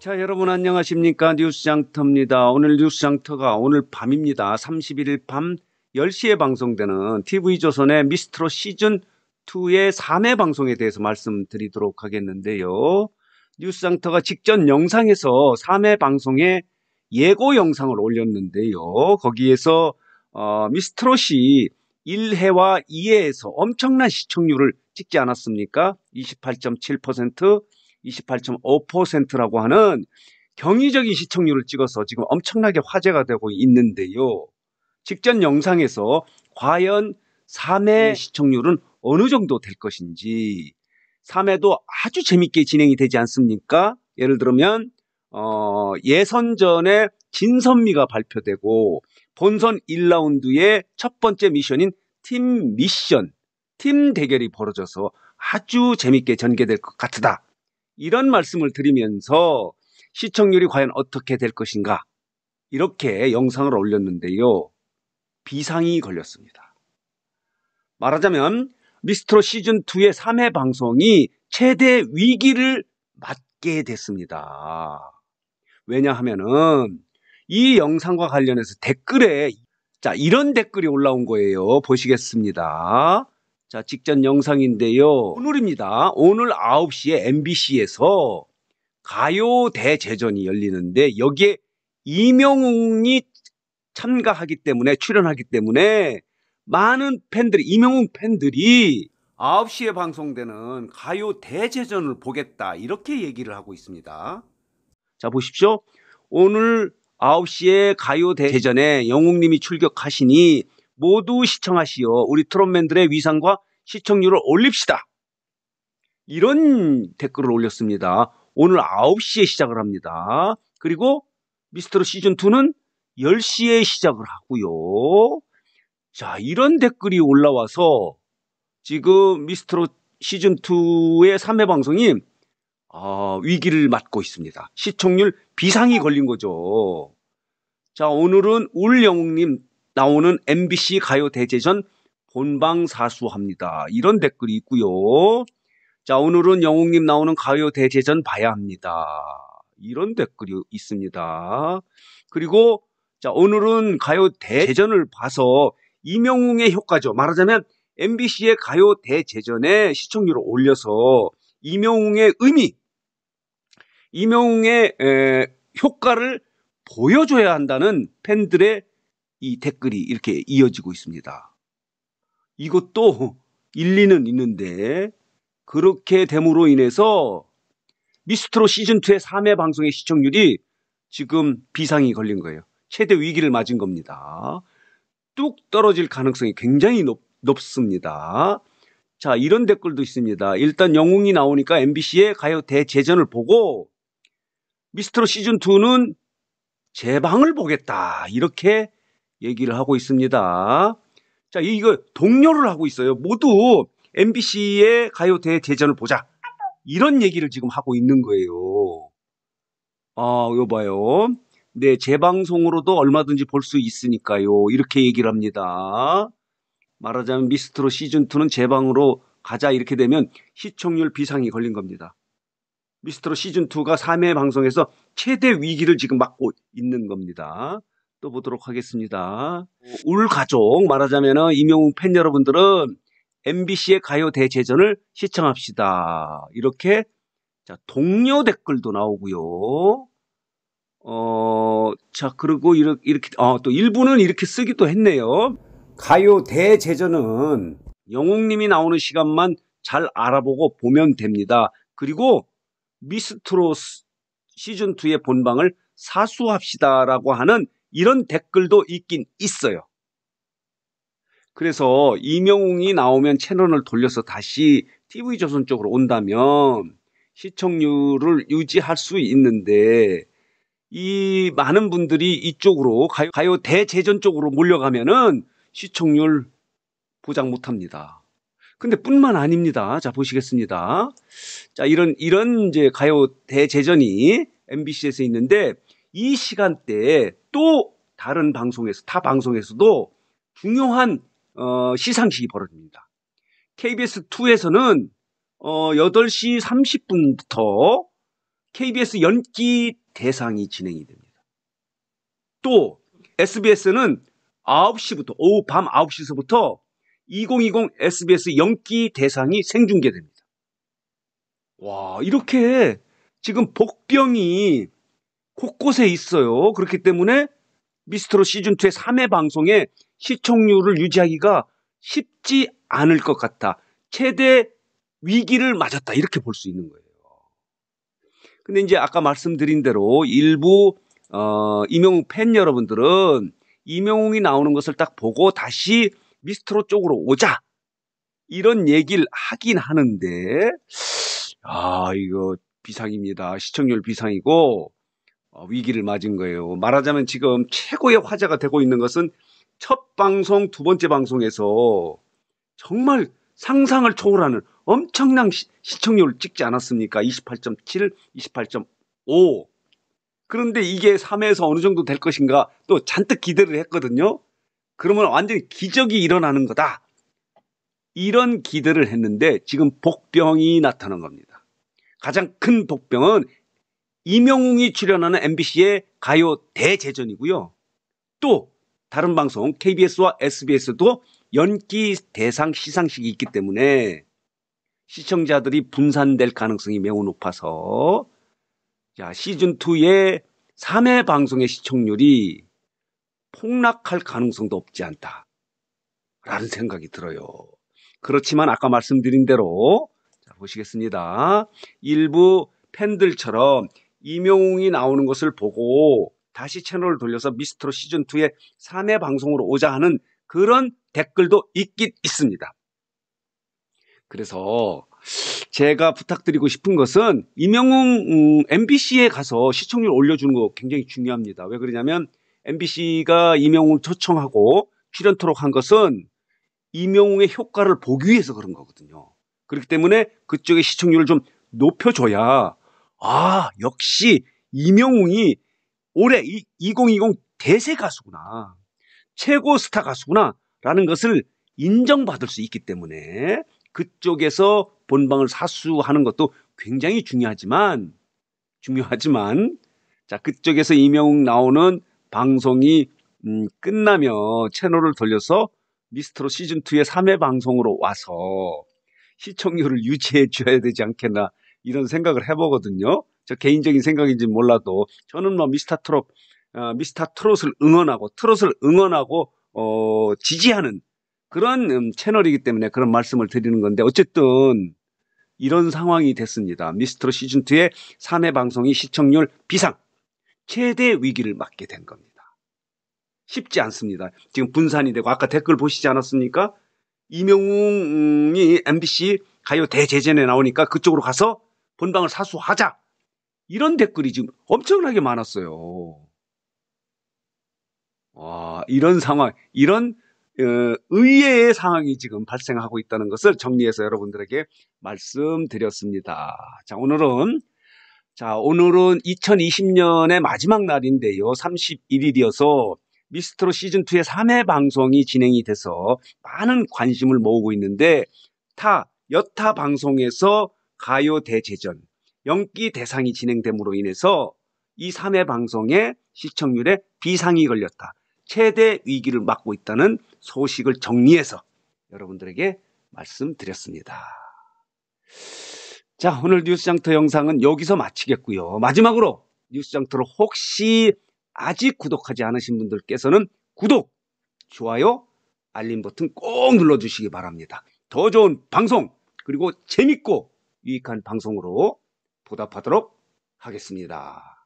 자, 여러분 안녕하십니까? 뉴스장터입니다. 오늘 뉴스장터가 오늘 밤입니다. 31일 밤 10시에 방송되는 TV조선의 미스트로 시즌2의 3회 방송에 대해서 말씀드리도록 하겠는데요. 뉴스장터가 직전 영상에서 3회 방송에 예고 영상을 올렸는데요. 거기에서 어, 미스트롯이 1회와 2회에서 엄청난 시청률을 찍지 않았습니까? 28.7%, 28.5%라고 하는 경이적인 시청률을 찍어서 지금 엄청나게 화제가 되고 있는데요. 직전 영상에서 과연 3회 시청률은 어느 정도 될 것인지 3회도 아주 재밌게 진행이 되지 않습니까? 예를 들면 어, 예선전에 진선미가 발표되고 본선 1라운드의 첫 번째 미션인 팀 미션, 팀 대결이 벌어져서 아주 재밌게 전개될 것 같다. 이런 말씀을 드리면서 시청률이 과연 어떻게 될 것인가 이렇게 영상을 올렸는데요. 비상이 걸렸습니다. 말하자면 미스트로 시즌2의 3회 방송이 최대 위기를 맞게 됐습니다. 왜냐하면이 영상과 관련해서 댓글에 자, 이런 댓글이 올라온 거예요. 보시겠습니다. 자, 직전 영상인데요. 오늘입니다. 오늘 9시에 MBC에서 가요 대제전이 열리는데 여기에 이명웅이 참가하기 때문에 출연하기 때문에 많은 팬들이 이명웅 팬들이 9시에 방송되는 가요 대제전을 보겠다 이렇게 얘기를 하고 있습니다. 자 보십시오. 오늘 9시에 가요 대제전에 영웅님이 출격하시니 모두 시청하시어 우리 트롯맨들의 위상과 시청률을 올립시다. 이런 댓글을 올렸습니다. 오늘 9시에 시작을 합니다. 그리고 미스터로 시즌2는 10시에 시작을 하고요. 자, 이런 댓글이 올라와서 지금 미스터로 시즌2의 3회 방송이 어, 위기를 맞고 있습니다. 시청률 비상이 걸린 거죠. 자, 오늘은 울영웅님 나오는 MBC 가요 대제전 본방 사수합니다. 이런 댓글이 있고요. 자, 오늘은 영웅님 나오는 가요 대제전 봐야 합니다. 이런 댓글이 있습니다. 그리고 자, 오늘은 가요 대제전을 봐서 이명웅의 효과죠. 말하자면 MBC의 가요 대제전에 시청률을 올려서 이명웅의 의미, 이명웅의 에, 효과를 보여줘야 한다는 팬들의 이 댓글이 이렇게 이어지고 있습니다. 이것도 일리는 있는데 그렇게 됨으로 인해서 미스트로 시즌2의 3회 방송의 시청률이 지금 비상이 걸린 거예요. 최대 위기를 맞은 겁니다. 뚝 떨어질 가능성이 굉장히 높, 습니다 자, 이런 댓글도 있습니다. 일단 영웅이 나오니까 MBC의 가요 대재전을 보고 미스트로 시즌2는 재방을 보겠다. 이렇게 얘기를 하고 있습니다. 자, 이거 동료를 하고 있어요. 모두 MBC의 가요대 대전을 보자. 이런 얘기를 지금 하고 있는 거예요. 아, 요 봐요. 네, 재방송으로도 얼마든지 볼 수 있으니까요. 이렇게 얘기를 합니다. 말하자면 미스트로 시즌2는 재방으로 가자 이렇게 되면 시청률 비상이 걸린 겁니다. 미스트로 시즌2가 3회 방송에서 최대 위기를 지금 맞고 있는 겁니다. 또 보도록 하겠습니다. 네. 울 가족 말하자면 임영웅 팬 여러분들은 MBC의 가요 대제전을 시청합시다. 이렇게 자, 동료 댓글도 나오고요. 어, 자, 그리고 이렇게, 이렇게 아, 또 일부는 이렇게 쓰기도 했네요. 가요 대제전은 영웅님이 나오는 시간만 잘 알아보고 보면 됩니다. 그리고 미스트롯 시즌2의 본방을 사수합시다라고 하는 이런 댓글도 있긴 있어요. 그래서 이명웅이 나오면 채널을 돌려서 다시 TV조선 쪽으로 온다면 시청률을 유지할 수 있는데 이 많은 분들이 이쪽으로 가요, 가요 대재전 쪽으로 몰려가면은 시청률 보장 못합니다. 근데 뿐만 아닙니다. 자 보시겠습니다. 자 이런 이런 이제 가요 대재전이 MBC에서 있는데 이 시간대에 또 다른 방송에서 타 방송에서도 중요한 어, 시상식이 벌어집니다. KBS 2에서는 어, 8시 30분부터 KBS 연기 대상이 진행이 됩니다. 또 SBS는 9시부터 오후 밤 9시서부터 2020 SBS 연기 대상이 생중계됩니다. 와, 이렇게 지금 복병이 곳곳에 있어요. 그렇기 때문에 미스터로 시즌2의 3회 방송에 시청률을 유지하기가 쉽지 않을 것같다 최대 위기를 맞았다. 이렇게 볼 수 있는 거예요. 근데 이제 아까 말씀드린 대로 일부, 어, 이명웅 팬 여러분들은 이명웅이 나오는 것을 딱 보고 다시 미스트로 쪽으로 오자. 이런 얘기를 하긴 하는데, 아, 이거 비상입니다. 시청률 비상이고, 어, 위기를 맞은 거예요. 말하자면 지금 최고의 화제가 되고 있는 것은 첫 방송, 두 번째 방송에서 정말 상상을 초월하는 엄청난 시, 청률을 찍지 않았습니까? 28.7, 28.5. 그런데 이게 3회에서 어느 정도 될 것인가 또 잔뜩 기대를 했거든요. 그러면 완전히 기적이 일어나는 거다. 이런 기대를 했는데 지금 복병이 나타난 겁니다. 가장 큰 복병은 이명웅이 출연하는 MBC의 가요 대제전이고요. 또 다른 방송 KBS와 SBS도 연기 대상 시상식이 있기 때문에 시청자들이 분산될 가능성이 매우 높아서 자, 시즌 2의 3회 방송의 시청률이 폭락할 가능성도 없지 않다. 라는 생각이 들어요. 그렇지만 아까 말씀드린 대로 자, 보시겠습니다. 일부 팬들처럼 이명웅이 나오는 것을 보고 다시 채널을 돌려서 미스트로 시즌2의 3회 방송으로 오자 하는 그런 댓글도 있긴 있습니다. 그래서 제가 부탁드리고 싶은 것은 이명웅 음, MBC에 가서 시청률 올려주는 거 굉장히 중요합니다. 왜 그러냐면 MBC가 이명웅 을 초청하고 출연토록 한 것은 이명웅의 효과를 보기 위해서 그런 거거든요. 그렇기 때문에 그쪽의 시청률을 좀 높여줘야 아, 역시 이명웅이 올해 2020 대세 가수구나. 최고 스타 가수구나. 라는 것을 인정받을 수 있기 때문에 그쪽에서 본방을 사수하는 것도 굉장히 중요하지만, 중요하지만, 자, 그쪽에서 이명웅 나오는 방송이 음, 끝나며 채널을 돌려서 미스터로 시즌2의 3회 방송으로 와서 시청률을 유지해 줘야 되지 않겠나 이런 생각을 해보거든요. 저 개인적인 생각인지 몰라도 저는 뭐 미스터 트롯, 어, 미스터 트롯을 응원하고 트롯을 응원하고 어, 지지하는 그런 음, 채널이기 때문에 그런 말씀을 드리는 건데 어쨌든 이런 상황이 됐습니다. 미스터롯 시즌 2의 3회 방송이 시청률 비상 최대 위기를 맞게 된 겁니다. 쉽지 않습니다. 지금 분산이 되고 아까 댓글 보시지 않았습니까? 이명웅이 MBC 가요 대제전에 나오니까 그쪽으로 가서 본방을 사수하자. 이런 댓글이 지금 엄청나게 많았어요. 와, 이런 상황, 이런 어, 의외의 상황이 지금 발생하고 있다는 것을 정리해서 여러분들에게 말씀드렸습니다. 자, 오늘은 자, 오늘은 2020년의 마지막 날인데요. 31일이어서 미스트로 시즌2의 3회 방송이 진행이 돼서 많은 관심을 모으고 있는데 타, 여타 방송에서 가요 대제전 연기 대상이 진행됨으로 인해서 이 3회 방송의 시청률에 비상이 걸렸다. 최대 위기를 맞고 있다는 소식을 정리해서 여러분들에게 말씀드렸습니다. 자, 오늘 뉴스장터 영상은 여기서 마치겠고요. 마지막으로 뉴스장터를 혹시 아직 구독하지 않으신 분들께서는 구독, 좋아요, 알림 버튼 꼭 눌러주시기 바랍니다. 더 좋은 방송, 그리고 재밌고 유익한 방송으로 보답하도록 하겠습니다.